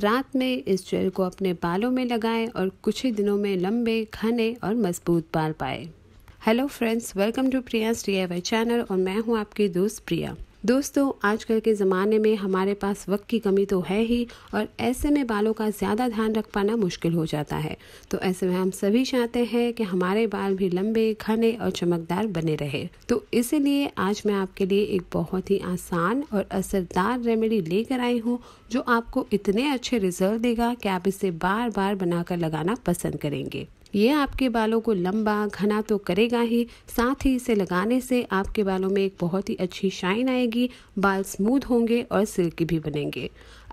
रात में इस जेल को अपने बालों में लगाएं और कुछ ही दिनों में लंबे घने और मजबूत बाल पाए hello friends welcome to Priya D channel और मैं हूं आपकी दोस्त प्रिया दोस्तों आजकल के ज़माने में हमारे पास वक्त की कमी तो है ही और ऐसे में बालों का ज़्यादा ध्यान रख पाना मुश्किल हो जाता है तो ऐसे में हम सभी चाहते हैं कि हमारे बाल भी लंबे घने और चमकदार बने रहे तो इसीलिए आज मैं आपके लिए एक बहुत ही आसान और असरदार रेमेडी लेकर आई हूँ जो आपको इतने अच्छे रिजल्ट देगा कि आप इसे बार बार बनाकर लगाना पसंद करेंगे ये आपके बालों को लंबा घना तो करेगा ही साथ ही इसे लगाने से आपके बालों में एक बहुत ही अच्छी शाइन आएगी बाल स्मूथ होंगे और सिल्की भी बनेंगे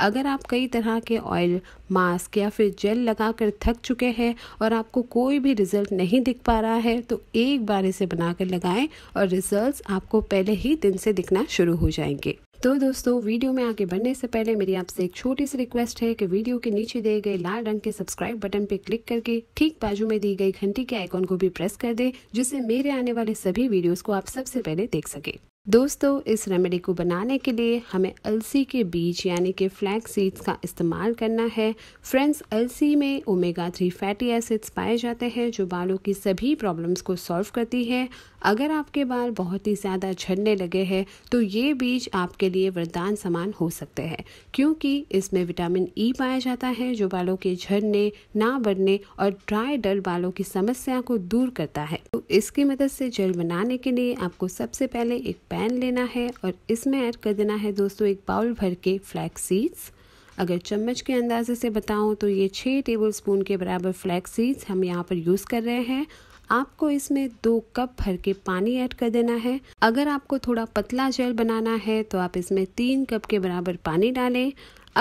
अगर आप कई तरह के ऑयल मास्क या फिर जेल लगाकर थक चुके हैं और आपको कोई भी रिजल्ट नहीं दिख पा रहा है तो एक बार इसे बनाकर लगाएं और रिजल्ट्स आपको पहले ही दिन से दिखना शुरू हो जाएंगे तो दोस्तों वीडियो में आगे बढ़ने से पहले मेरी आपसे एक छोटी सी रिक्वेस्ट है कि वीडियो के नीचे दिए गए लाल रंग के सब्सक्राइब बटन पर क्लिक करके ठीक बाजू में दी गई घंटी के आइकॉन को भी प्रेस कर दे जिससे मेरे आने वाले सभी वीडियोस को आप सबसे पहले देख सके दोस्तों इस रेमेडी को बनाने के लिए हमें अलसी के बीज यानी कि फ्लैग सीड्स का इस्तेमाल करना है फ्रेंड्स अलसी में ओमेगा थ्री फैटी एसिड्स पाए जाते हैं जो बालों की सभी प्रॉब्लम्स को सॉल्व करती है अगर आपके बाल बहुत ही ज़्यादा झड़ने लगे हैं तो ये बीज आपके लिए वरदान समान हो सकते हैं क्योंकि इसमें विटामिन ई e पाया जाता है जो बालों के झड़ने ना बढ़ने और ड्राई डल बालों की समस्या को दूर करता है तो इसकी मदद से जल बनाने के लिए आपको सबसे पहले एक पैन लेना है और इसमें ऐड कर देना है दोस्तों एक बाउल भर के फ्लैक्स सीड्स अगर चम्मच के अंदाजे से बताऊं तो ये छः टेबल स्पून के बराबर फ्लैक्स सीड्स हम यहाँ पर यूज़ कर रहे हैं आपको इसमें दो कप भर के पानी ऐड कर देना है अगर आपको थोड़ा पतला जेल बनाना है तो आप इसमें तीन कप के बराबर पानी डालें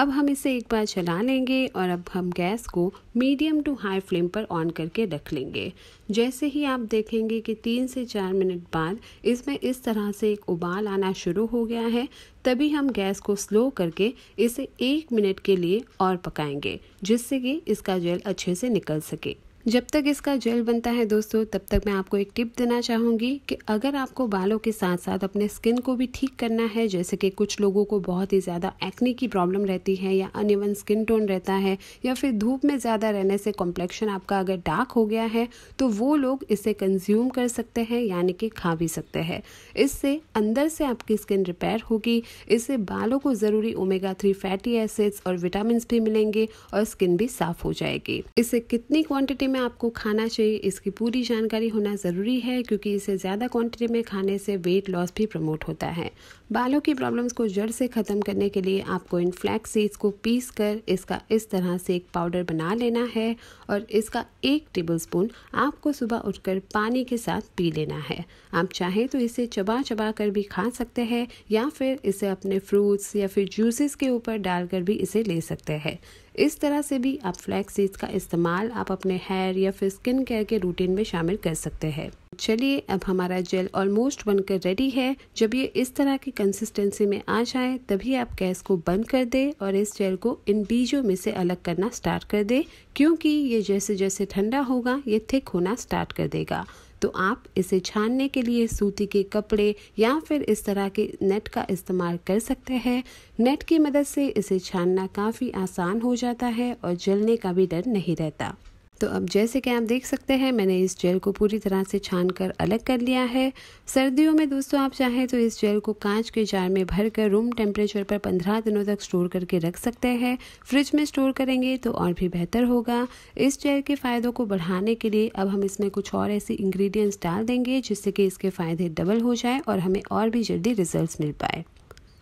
अब हम इसे एक बार चला लेंगे और अब हम गैस को मीडियम टू हाई फ्लेम पर ऑन करके रख लेंगे जैसे ही आप देखेंगे कि तीन से चार मिनट बाद इसमें इस तरह से एक उबाल आना शुरू हो गया है तभी हम गैस को स्लो करके इसे एक मिनट के लिए और पकाएंगे जिससे कि इसका जेल अच्छे से निकल सके जब तक इसका जेल बनता है दोस्तों तब तक मैं आपको एक टिप देना चाहूँगी कि अगर आपको बालों के साथ साथ अपने स्किन को भी ठीक करना है जैसे कि कुछ लोगों को बहुत ही ज़्यादा एक्ने की प्रॉब्लम रहती है या अनइवन स्किन टोन रहता है या फिर धूप में ज़्यादा रहने से कॉम्प्लेक्शन आपका अगर डार्क हो गया है तो वो लोग इसे कंज्यूम कर सकते हैं यानी कि खा भी सकते हैं इससे अंदर से आपकी स्किन रिपेयर होगी इससे बालों को ज़रूरी ओमेगा थ्री फैटी एसिड्स और विटामिन भी मिलेंगे और स्किन भी साफ हो जाएगी इसे कितनी क्वान्टिटी में आपको खाना चाहिए इसकी पूरी जानकारी होना ज़रूरी है क्योंकि इसे ज़्यादा क्वांटिटी में खाने से वेट लॉस भी प्रमोट होता है बालों की प्रॉब्लम्स को जड़ से ख़त्म करने के लिए आपको इन फ्लैक्स सीड्स को पीस कर इसका इस तरह से एक पाउडर बना लेना है और इसका एक स्पून आपको सुबह उठकर पानी के साथ पी लेना है आप चाहें तो इसे चबा चबा कर भी खा सकते हैं या फिर इसे अपने फ्रूट्स या फिर जूसेस के ऊपर डालकर भी इसे ले सकते हैं इस तरह से भी आप फ्लैक्स सीड्स का इस्तेमाल आप अपने हेयर या फिर स्किन केयर के रूटीन में शामिल कर सकते हैं चलिए अब हमारा जेल ऑलमोस्ट बनकर रेडी है जब ये इस तरह की कंसिस्टेंसी में आ जाए तभी आप गैस को बंद कर दें और इस जेल को इन बीजों में से अलग करना स्टार्ट कर दें क्योंकि ये जैसे जैसे ठंडा होगा ये थिक होना स्टार्ट कर देगा तो आप इसे छानने के लिए सूती के कपड़े या फिर इस तरह के नेट का इस्तेमाल कर सकते हैं नेट की मदद से इसे छानना काफ़ी आसान हो जाता है और जलने का भी डर नहीं रहता तो अब जैसे कि आप देख सकते हैं मैंने इस जेल को पूरी तरह से छान कर अलग कर लिया है सर्दियों में दोस्तों आप चाहें तो इस जेल को कांच के जार में भर कर रूम टेम्परेचर पर 15 दिनों तक स्टोर करके रख सकते हैं फ्रिज में स्टोर करेंगे तो और भी बेहतर होगा इस जेल के फ़ायदों को बढ़ाने के लिए अब हम इसमें कुछ और ऐसे इंग्रीडियंट्स डाल देंगे जिससे कि इसके फ़ायदे डबल हो जाए और हमें और भी जल्दी रिजल्ट मिल पाए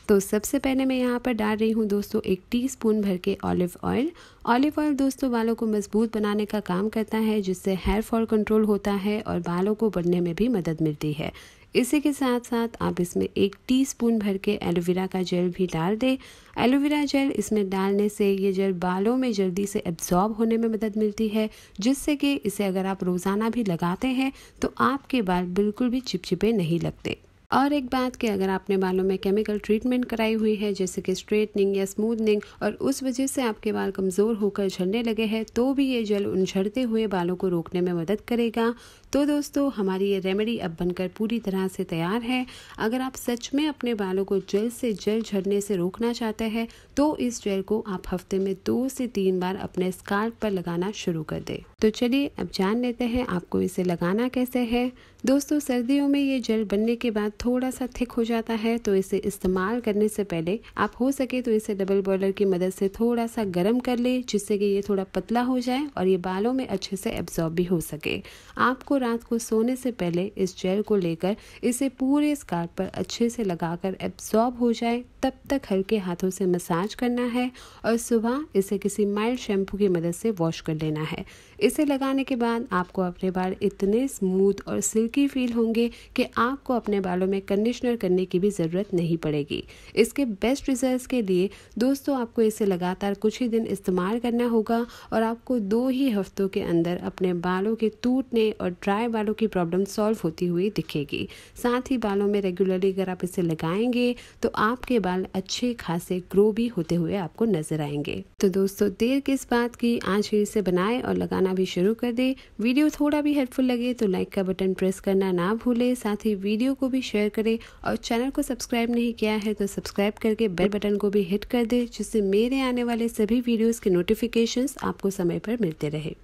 तो सबसे पहले मैं यहाँ पर डाल रही हूँ दोस्तों एक टीस्पून भर के ऑलिव ऑयल ऑलिव ऑयल दोस्तों बालों को मजबूत बनाने का काम करता है जिससे हेयर फॉल कंट्रोल होता है और बालों को बढ़ने में भी मदद मिलती है इसी के साथ साथ आप इसमें एक टीस्पून भर के एलोवेरा का जेल भी डाल दें एलोवेरा जेल इसमें डालने से ये जेल बालों में जल्दी से एब्जॉर्ब होने में मदद मिलती है जिससे कि इसे अगर आप रोज़ाना भी लगाते हैं तो आपके बाल बिल्कुल भी चिपचिपे नहीं लगते और एक बात कि अगर आपने बालों में केमिकल ट्रीटमेंट कराई हुई है जैसे कि स्ट्रेटनिंग या स्मूथनिंग और उस वजह से आपके बाल कमज़ोर होकर झड़ने लगे हैं तो भी ये जल उन झड़ते हुए बालों को रोकने में मदद करेगा तो दोस्तों हमारी ये रेमेडी अब बनकर पूरी तरह से तैयार है अगर आप सच में अपने बालों को जल्द से जल्द झड़ने से रोकना चाहते हैं तो इस जेल को आप हफ्ते में दो से तीन बार अपने स्कार्प पर लगाना शुरू कर दें तो चलिए अब जान लेते हैं आपको इसे लगाना कैसे है दोस्तों सर्दियों में ये जेल बनने के बाद थोड़ा सा थिक हो जाता है तो इसे इस्तेमाल करने से पहले आप हो सके तो इसे डबल बॉयलर की मदद से थोड़ा सा गर्म कर ले जिससे कि ये थोड़ा पतला हो जाए और ये बालों में अच्छे से एब्जॉर्ब भी हो सके आपको रात को सोने से पहले इस जेल को लेकर इसे पूरे स्कार पर अच्छे से लगा एब्जॉर्ब हो जाए तब तक हल्के हाथों से मसाज करना है और सुबह इसे किसी माइल्ड शैम्पू की मदद से वॉश कर लेना है इस इसे लगाने के बाद आपको अपने बाल इतने स्मूथ और सिल्की फील होंगे कि आपको अपने बालों में कंडीशनर करने की भी ज़रूरत नहीं पड़ेगी इसके बेस्ट रिजल्ट्स के लिए दोस्तों आपको इसे लगातार कुछ ही दिन इस्तेमाल करना होगा और आपको दो ही हफ्तों के अंदर अपने बालों के टूटने और ड्राई बालों की प्रॉब्लम सॉल्व होती हुई दिखेगी साथ ही बालों में रेगुलरली अगर आप इसे लगाएंगे तो आपके बाल अच्छे खासे ग्रो भी होते हुए आपको नजर आएंगे तो दोस्तों देर किस बात की आज ही इसे बनाए और लगाना भी अभी शुरू कर दें वीडियो थोड़ा भी हेल्पफुल लगे तो लाइक का बटन प्रेस करना ना भूलें साथ ही वीडियो को भी शेयर करें और चैनल को सब्सक्राइब नहीं किया है तो सब्सक्राइब करके बेल बटन को भी हिट कर दें जिससे मेरे आने वाले सभी वीडियोज़ के नोटिफिकेशन आपको समय पर मिलते रहे